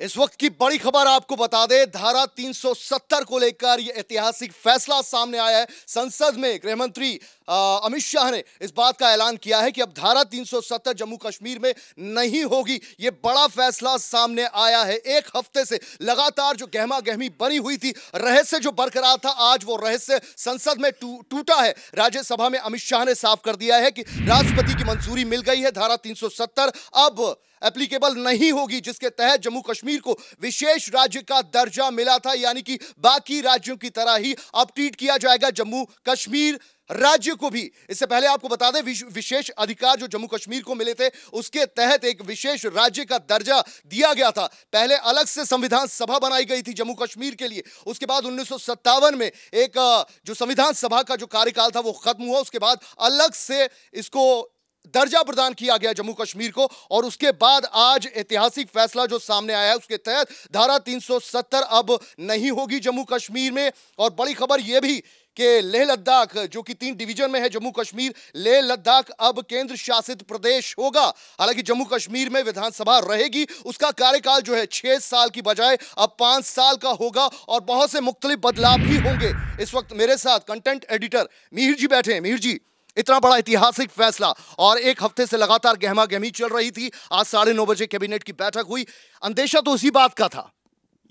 इस वक्त की बड़ी खबर आपको बता दें धारा 370 को लेकर यह ऐतिहासिक फैसला सामने आया है संसद में गृह मंत्री अमित शाह ने इस बात का ऐलान किया है कि अब धारा 370 जम्मू कश्मीर में नहीं होगी ये बड़ा फैसला सामने आया है एक हफ्ते से लगातार जो गहमा गहमी बनी हुई थी रहस्य जो बरकरार था आज वो रहस्य संसद में टूटा है राज्यसभा में अमित शाह ने साफ कर दिया है कि राष्ट्रपति की मंजूरी मिल गई है धारा तीन अब एप्लीकेबल नहीं होगी जिसके तहत जम्मू कश्मीर को विशेष राज्य का दर्जा मिला था यानी कि बाकी राज्यों की तरह ही अब ट्रीट किया जाएगा जम्मू कश्मीर राज्य को भी इससे पहले आपको बता दें विशेष अधिकार जो जम्मू कश्मीर को मिले थे उसके तहत एक विशेष राज्य का दर्जा दिया गया था पहले अलग से संविधान सभा बनाई गई थी जम्मू कश्मीर के लिए उसके बाद उन्नीस में एक जो संविधान सभा का जो कार्यकाल था वो खत्म हुआ उसके बाद अलग से इसको दर्जा प्रदान किया गया जम्मू कश्मीर को और उसके बाद आज ऐतिहासिक फैसला जो सामने आया है उसके तहत धारा 370 अब नहीं होगी जम्मू कश्मीर में और बड़ी खबर यह भी कि लेह लद्दाख जो कि तीन डिवीजन में है जम्मू कश्मीर लेह लद्दाख अब केंद्र शासित प्रदेश होगा हालांकि जम्मू कश्मीर में विधानसभा रहेगी उसका कार्यकाल जो है छह साल की बजाय अब पांच साल का होगा और बहुत से मुख्तलिफ बदलाव भी होंगे इस वक्त मेरे साथ कंटेंट एडिटर मिहिर जी बैठे हैं मिहिर जी इतना बड़ा ऐतिहासिक फैसला और एक हफ्ते से लगातार गहमा गहमी चल रही थी आज साढ़े नौ बजे कैबिनेट की बैठक हुई अंदेशा तो उसी बात का था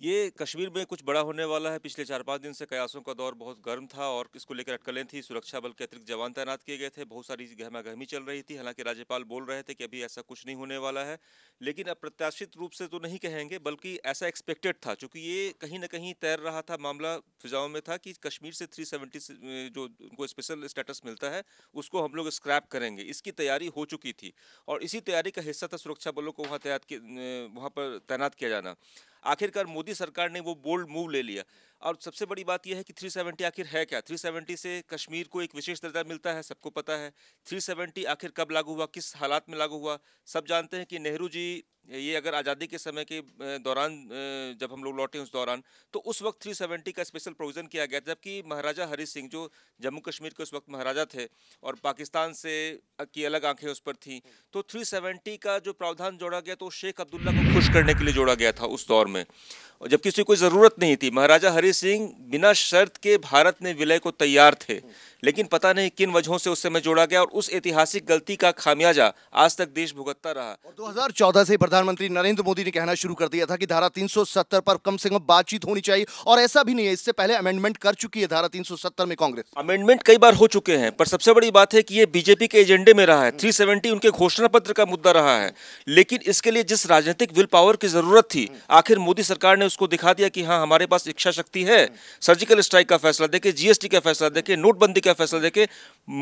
ये कश्मीर में कुछ बड़ा होने वाला है पिछले चार पाँच दिन से कयासों का दौर बहुत गर्म था और इसको लेकर अटकलें थी सुरक्षा बल के अतिरिक्त जवान तैनात किए गए थे बहुत सारी गहमा गहमी चल रही थी हालांकि राज्यपाल बोल रहे थे कि अभी ऐसा कुछ नहीं होने वाला है लेकिन अप्रत्याशित रूप से तो नहीं कहेंगे बल्कि ऐसा एक्सपेक्टेड था चूँकि ये कहीं ना कहीं तैर रहा था मामला फिजाओं में था कि कश्मीर से थ्री जो उनको स्पेशल स्टेटस मिलता है उसको हम लोग स्क्रैप करेंगे इसकी तैयारी हो चुकी थी और इसी तैयारी का हिस्सा था सुरक्षा बलों को वहाँ तैनात वहाँ पर तैनात किया जाना आखिरकार मोदी सरकार ने वो बोल्ड मूव ले लिया और सबसे बड़ी बात यह है कि 370 आखिर है क्या 370 से कश्मीर को एक विशेष दर्जा मिलता है सबको पता है 370 आखिर कब लागू हुआ किस हालात में लागू हुआ सब जानते हैं कि नेहरू जी ये अगर आज़ादी के समय के दौरान जब हम लोग लौटे उस दौरान तो उस वक्त 370 का स्पेशल प्रोविज़न किया गया जबकि महाराजा हरी सिंह जो जम्मू कश्मीर के उस वक्त महाराजा थे और पाकिस्तान से की अलग आंखें उस पर थीं तो 370 का जो प्रावधान जोड़ा गया तो शेख अब्दुल्ला को खुश करने के लिए जोड़ा गया था उस दौर में और जबकि उसकी कोई ज़रूरत नहीं थी महाराजा हरि सिंह बिना शर्त के भारत में विलय को तैयार थे लेकिन पता नहीं किन वजहों से उस समय जोड़ा गया और उस ऐतिहासिक गलती का खामियाजा आज तक देश भुगतता रहा और 2014 से प्रधानमंत्री नरेंद्र मोदी ने कहना शुरू कर दिया था कि धारा 370 पर कम से कम बातचीत होनी चाहिए और ऐसा भी नहीं है इससे पहले अमेंडमेंट कर चुकी है धारा 370 में कांग्रेस अमेंडमेंट कई बार हो चुके हैं पर सबसे बड़ी बात है कि ये बीजेपी के एजेंडे में रहा है थ्री उनके घोषणा पत्र का मुद्दा रहा है लेकिन इसके लिए जिस राजनीतिक विल पावर की जरूरत थी आखिर मोदी सरकार ने उसको दिखा दिया कि हाँ हमारे पास इच्छा शक्ति है सर्जिकल स्ट्राइक का फैसला देखे जीएसटी का फैसला देखे नोटबंदी का का फैसला देखे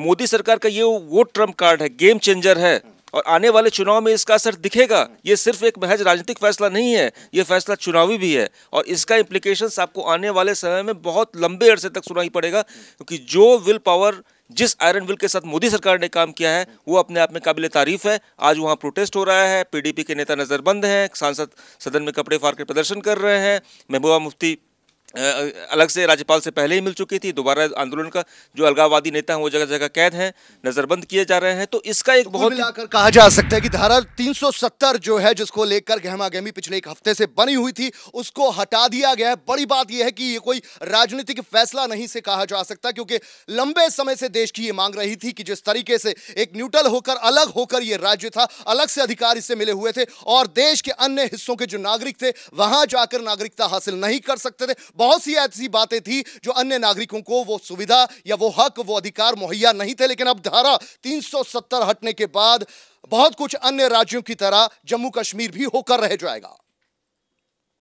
मोदी सरकार का ये वो ट्रम्प कार्ड है गेम चेंजर है और आने वाले चुनाव में इसका असर दिखेगा ये सिर्फ एक महज राजनीतिक फैसला नहीं है ये फैसला चुनावी भी है और इसका इम्प्लीकेशन आपको आने वाले समय में बहुत लंबे अरसे तक सुनाई पड़ेगा क्योंकि जो विल पावर जिस आयरन विल के साथ मोदी सरकार ने काम किया है वो अपने आप में काबिल तारीफ है आज वहाँ प्रोटेस्ट हो रहा है पीडीपी के नेता नज़रबंद हैं सांसद सदन में कपड़े फाड़ के प्रदर्शन कर रहे हैं महबूबा मुफ्ती अलग से राज्यपाल से पहले ही मिल चुकी थी दोबारा आंदोलन का जो अलगाववादी नेता हैं वो जगह जगह कैद हैं नजरबंद किए जा रहे हैं तो इसका एक बहुत मिलाकर कहा जा सकता है कि धारा 370 जो है जिसको लेकर गहमा गहमी पिछले एक हफ्ते से बनी हुई थी उसको हटा दिया गया है बड़ी बात यह है कि ये कोई राजनीतिक फैसला नहीं से कहा जा सकता क्योंकि लंबे समय से देश की ये मांग रही थी कि जिस तरीके से एक न्यूट्रल होकर अलग होकर ये राज्य था अलग से अधिकार इससे मिले हुए थे और देश के अन्य हिस्सों के जो नागरिक थे वहां जाकर नागरिकता हासिल नहीं कर सकते थे बहुत सी ऐसी बातें थी जो अन्य नागरिकों को वो सुविधा या वो हक वो अधिकार मुहैया नहीं थे लेकिन अब धारा 370 हटने के बाद बहुत कुछ अन्य राज्यों की तरह जम्मू कश्मीर भी होकर रह जाएगा